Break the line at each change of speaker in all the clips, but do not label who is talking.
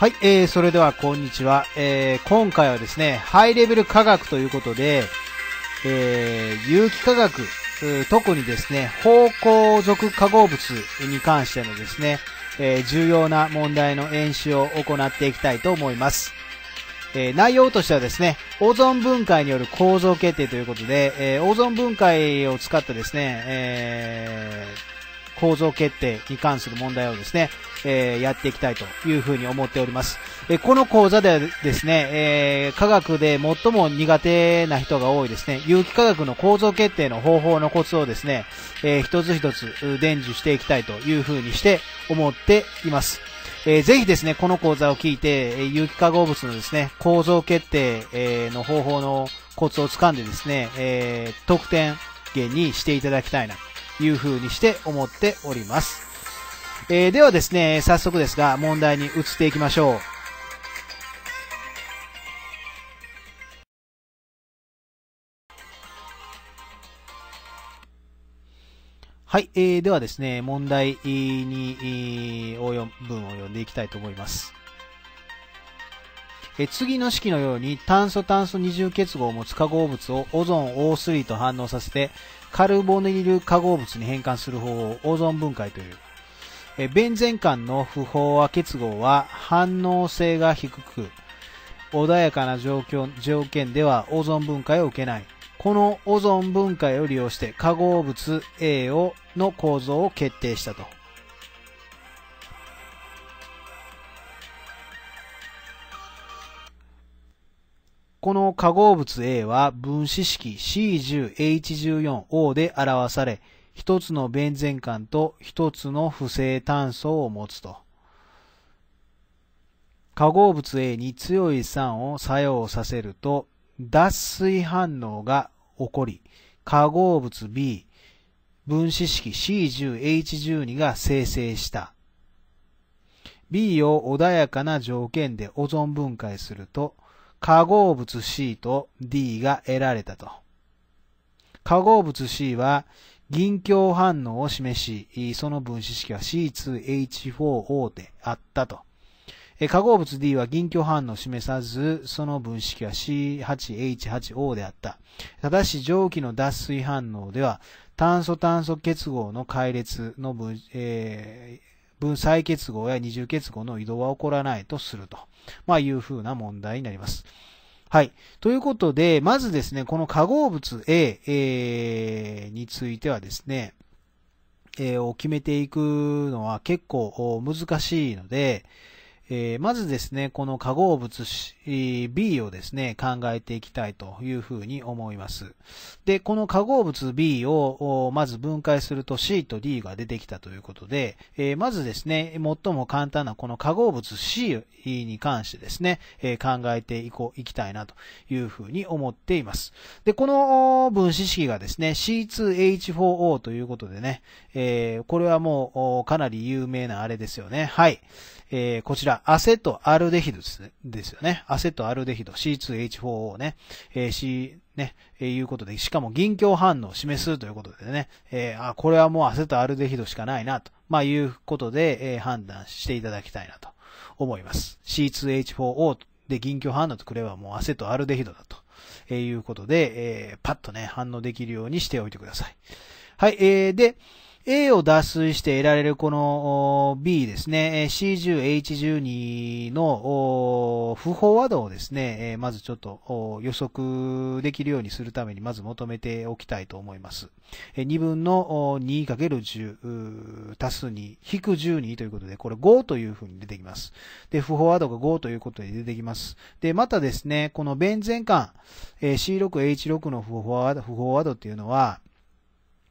はい、えー、それではこんにちは。えー、今回はですね、ハイレベル科学ということで、えー、有機化学、特にですね、方向属化合物に関してのですね、えー、重要な問題の演習を行っていきたいと思います。えー、内容としてはですね、オゾン分解による構造決定ということで、えー、オゾン分解を使ったですね、えー、構造決定に関する問題をですね、えー、やっていきたいというふうに思っております。えこの講座ではですね、えー、科学で最も苦手な人が多いですね、有機化学の構造決定の方法のコツをですね、えー、一つ一つ伝授していきたいというふうにして思っています。えー、ぜひですね、この講座を聞いて、え有機化合物のですね、構造決定、えの方法のコツをつかんでですね、えー、得点源にしていただきたいないうふうにして思っております。えー、ではですね、早速ですが、問題に移っていきましょう。はい、えー、ではですね、問題に、応用文を読んでいきたいと思います。え次の式のように炭素炭素二重結合を持つ化合物をオゾン O3 と反応させてカルボネイル化合物に変換する方をオゾン分解という。えベンゼン間の不飽和結合は反応性が低く、穏やかな状況条件ではオゾン分解を受けない。このオゾン分解を利用して化合物 A をの構造を決定したと。この化合物 A は分子式 C10H14O で表され、一つのベンゼン環と一つの不正炭素を持つと。化合物 A に強い酸を作用させると、脱水反応が起こり、化合物 B、分子式 C10H12 が生成した。B を穏やかな条件でオゾン分解すると、化合物 C と D が得られたと。化合物 C は銀鏡反応を示し、その分子式は C2H4O であったと。化合物 D は銀鏡反応を示さず、その分子式は C8H8O であった。ただし、蒸気の脱水反応では、炭素炭素結合の解列の分、え分際結合や二重結合の移動は起こらないとすると、まあ、いうふうな問題になります。はい。ということで、まずですね、この化合物 A、えー、についてはですね、えー、を決めていくのは結構難しいので、えー、まずですね、この化合物 B をですね、考えていきたいというふうに思います。で、この化合物 B をまず分解すると C と D が出てきたということで、えー、まずですね、最も簡単なこの化合物 C に関してですね、えー、考えていこう、いきたいなというふうに思っています。で、この分子式がですね、C2H4O ということでね、えこれはもうかなり有名なあれですよね。はい。えー、こちら、アセトアルデヒドですね。ですよね。アセトアルデヒド、C2H4O ね。えー、C、ね、えー、いうことで、しかも銀鏡反応を示すということでね、えー、あ、これはもうアセトアルデヒドしかないな、と、まあ、いうことで、えー、判断していただきたいなと思います。C2H4O で銀鏡反応とくればもうアセトアルデヒドだと、えー、いうことで、えー、パッとね、反応できるようにしておいてください。はい、えー、で、A を脱水して得られるこの B ですね、C10H12 の不飽和度をですね、まずちょっと予測できるようにするためにまず求めておきたいと思います。2分の 2×10 足す2引く12ということで、これ5というふうに出てきます。で、不飽和度が5ということで出てきます。で、またですね、このベンゼン間、C6H6 の不飽和度っていうのは、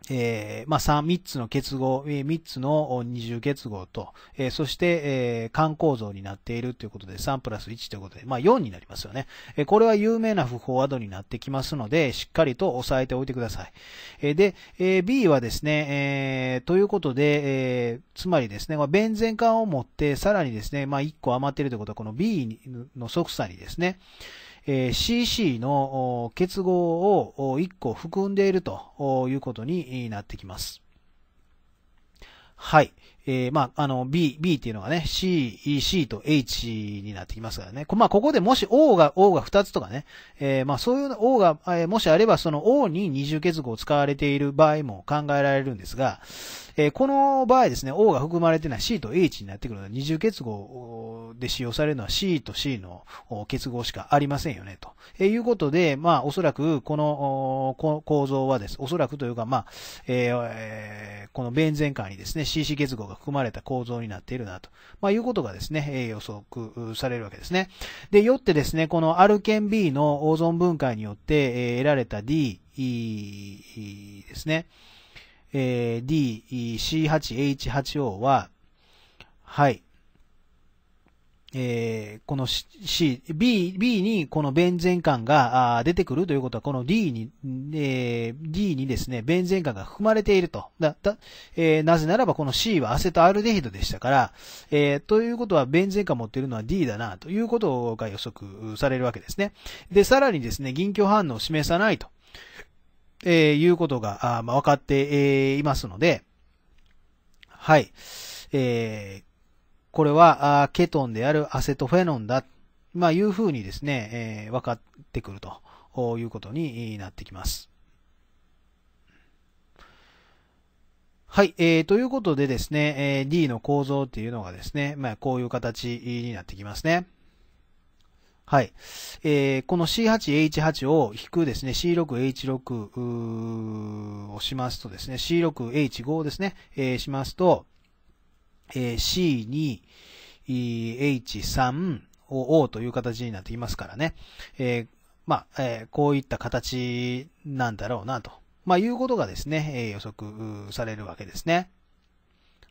えー、まあ、三、つの結合、三つの二重結合と、えー、そして、えー、間構造になっているということで、三プラス一ということで、まあ、になりますよね。えー、これは有名な不法アドになってきますので、しっかりと押さえておいてください。えー、で、えー、B はですね、えー、ということで、えー、つまりですね、まあ、弁前管を持って、さらにですね、まあ、個余っているということは、この B の即座にですね、え CC の結合を1個含んでいるということになってきます。はい。えー、まあ、あの、B、B っていうのがね、C、E、C と H になってきますからね。まあ、ここでもし O が、O が2つとかね、えー、まあ、そういう O が、えー、もしあれば、その O に二重結合を使われている場合も考えられるんですが、えー、この場合ですね、O が含まれてない C と H になってくるので、二重結合で使用されるのは C と C の結合しかありませんよね、と。えー、いうことで、まあ、おそらく、この構造はです。おそらくというか、まあ、えー、このベンゼンカーにですね、CC 結合が含まれた構造になっているなと、まあ、いうことがですね、え予測されるわけですね。で、よってですね、このアルケン B のオゾン分解によって、え得られた D、e、ですね、えー、D、C8H8O は、はい、えー、この C、B、B にこのベンゼン管が出てくるということは、この D に、えー、D にですね、ベンゼン管が含まれていると。だ、だ、えー、なぜならばこの C はアセトアルデヒドでしたから、えー、ということはベンゼン管持っているのは D だな、ということが予測されるわけですね。で、さらにですね、銀鏡反応を示さないと、えー、いうことが、あまあ、分かって、えー、いますので、はい。えー、これはケトンであるアセトフェノンだ、まあ、いうふうにですね、えー、分かってくるということになってきます。はい、えー、ということでですね、えー、D の構造っていうのがですね、まあ、こういう形になってきますね。はい。えー、この C8H8 を引くですね、C6H6 をしますとですね、C6H5 ですね、えー、しますと、え C2、H3、O という形になっていますからね。えー、まあ、えー、こういった形なんだろうなと。まあ、いうことがですね、えー、予測されるわけですね。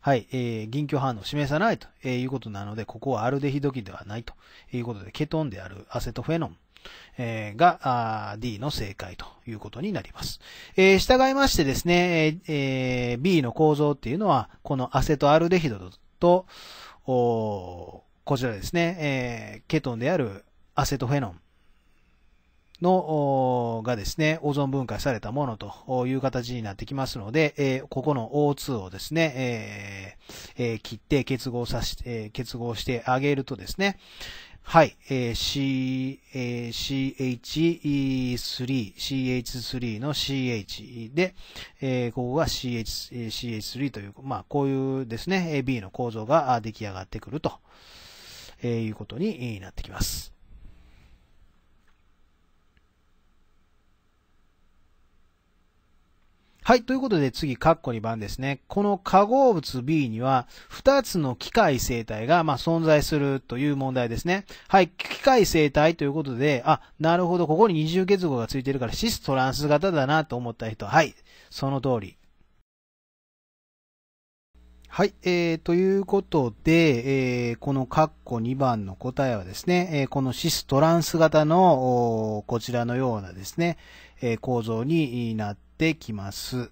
はい、えー、銀鏡反応を示さないということなので、ここはアルデヒド基ではないということで、ケトンであるアセトフェノンが D の正解ということになります。従いましてですね、B の構造っていうのは、このアセトアルデヒドと、こちらですね、ケトンであるアセトフェノンの、がですね、オゾン分解されたものという形になってきますので、ここの O2 をですね、切って結合さて、結合してあげるとですね、はい、えー、C、えー、CH3、CH3 の CH で、えー、ここが CH、CH3 という、まあ、こういうですね、B の構造が出来上がってくると、えー、いうことになってきます。はい、ということで次、カッコ2番ですね。この化合物 B には、2つの機械生態が、まあ、存在するという問題ですね。はい、機械生態ということで、あ、なるほど、ここに二重結合がついてるから、シストランス型だなと思った人、はい、その通り。はい、えー、ということで、えー、このッコ2番の答えはですね、えー、このシストランス型のこちらのようなですね、えー、構造になってってきます。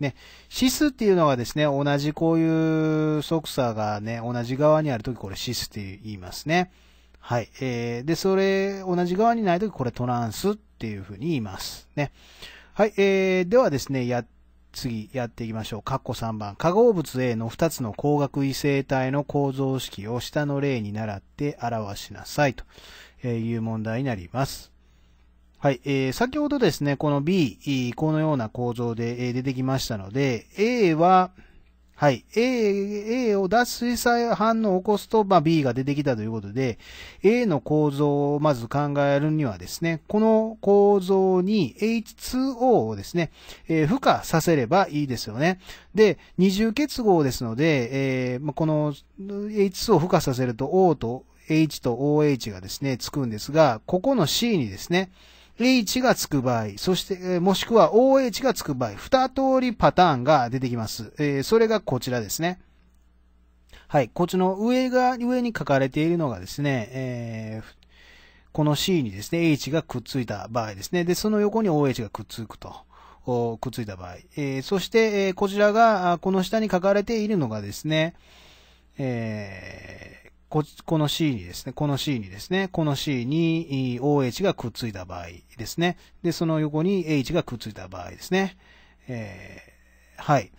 ね、シスっていうのがですね、同じこういう即差がね、同じ側にあるときこれシスって言いますね。はい。えー、で、それ、同じ側にないときこれトランスっていうふうに言います。ね。はい。えー、ではですね、や、次やっていきましょう。カッコ3番。化合物 A の2つの光学異性体の構造式を下の例に倣って表しなさいという問題になります。はい、えー、先ほどですね、この B、このような構造で、え出てきましたので、A は、はい。A、A を脱水反応を起こすと、まあ、B が出てきたということで、A の構造をまず考えるにはですね、この構造に H2O をですね、えー、付加させればいいですよね。で、二重結合ですので、えー、この H2O を付加させると O と H と OH がですね、つくんですが、ここの C にですね、H がつく場合、そして、もしくは OH がつく場合、二通りパターンが出てきます。それがこちらですね。はい、こっちの上が、上に書かれているのがですね、えー、この C にですね、H がくっついた場合ですね。で、その横に OH がくっつくと。くっついた場合。えー、そして、えー、こちらが、この下に書かれているのがですね、えー、こ、この C にですね、この C にですね、この C に OH がくっついた場合ですね。で、その横に H がくっついた場合ですね。えー、はい。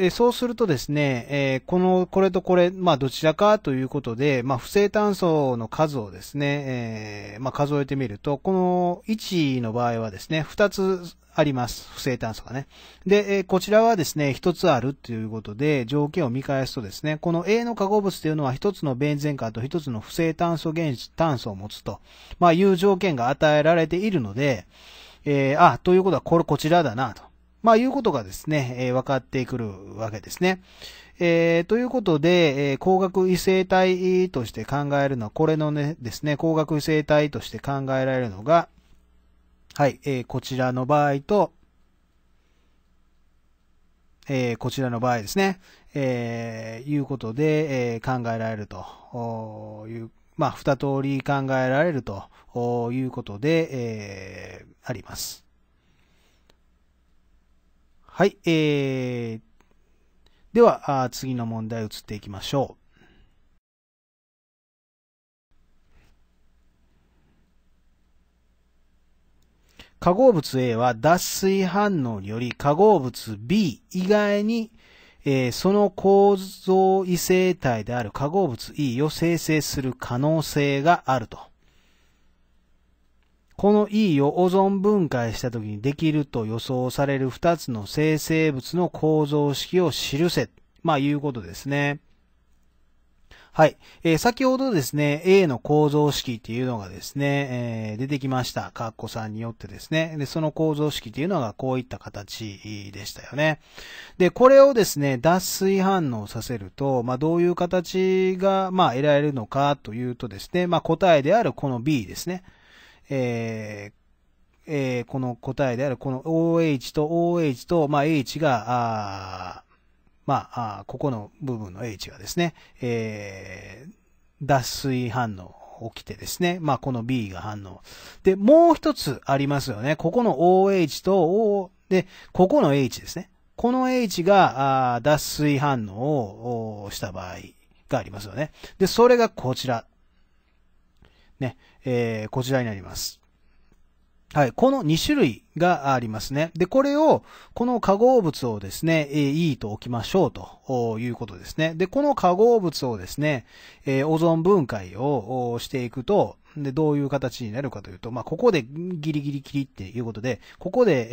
えそうするとですね、えこの、これとこれ、まあどちらかということで、まあ不正炭素の数をですね、えまあ数えてみると、この1の場合はですね、2つあります。不正炭素がね。で、えこちらはですね、1つあるということで、条件を見返すとですね、この A の化合物というのは1つのベンゼン化と1つの不正炭素原子、炭素を持つと、まあいう条件が与えられているので、えー、あ、ということはこれこちらだなと。まあ、いうことがですね、えー、分かってくるわけですね。えー、ということで、えー、光学異性体として考えるのは、これのね、ですね、光学異性体として考えられるのが、はい、えー、こちらの場合と、えー、こちらの場合ですね、えー、いうことで、えー、考えられるという、まあ、二通り考えられるということで、えー、あります。はい、えー、では、あ次の問題移っていきましょう。化合物 A は脱水反応により化合物 B 以外に、えー、その構造異性体である化合物 E を生成する可能性があると。この E をオゾン分解した時にできると予想される2つの生成物の構造式を記せ。まあ、いうことですね。はい。えー、先ほどですね、A の構造式っていうのがですね、えー、出てきました。カッコさんによってですね。で、その構造式っていうのがこういった形でしたよね。で、これをですね、脱水反応させると、まあ、どういう形が、まあ、得られるのかというとですね、まあ、答えであるこの B ですね。えーえー、この答えである、この OH と OH と、まあ、H が、あまあ、あここの部分の H がですね、えー、脱水反応起きてですね、まあ、この B が反応。で、もう一つありますよね。ここの OH と O、で、ここの H ですね。この H が、あ脱水反応をした場合がありますよね。で、それがこちら。ね、えー、こちらになります。はい。この2種類がありますね。で、これを、この化合物をですね、え E と置きましょうということですね。で、この化合物をですね、えオゾン分解をしていくと、で、どういう形になるかというと、まあ、ここでギリギリ切りっていうことで、ここで、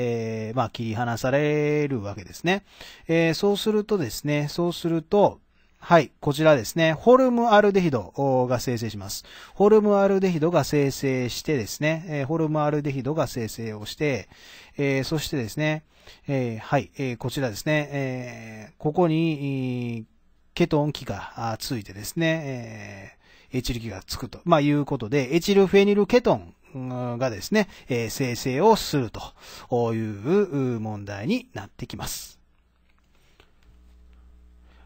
えー、まあ、切り離されるわけですね。えー、そうするとですね、そうすると、はい、こちらですね、ホルムアルデヒドが生成します。ホルムアルデヒドが生成してですね、えホルムアルデヒドが生成をして、えー、そしてですね、えー、はい、えー、こちらですね、えここに、ケトン機がついてですね、えエチル機がつくと、まあ、いうことで、エチルフェニルケトンがですね、え生成をするという問題になってきます。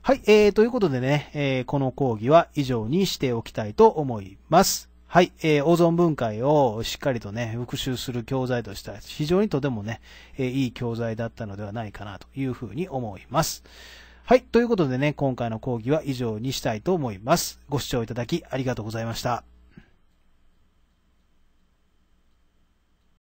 はい、えー、ということでね、えー、この講義は以上にしておきたいと思います。はい、えー、オゾン分解をしっかりとね、復習する教材としては非常にとてもね、えー、いい教材だったのではないかなというふうに思います。はい、ということでね、今回の講義は以上にしたいと思います。ご視聴いただきありがとうございました。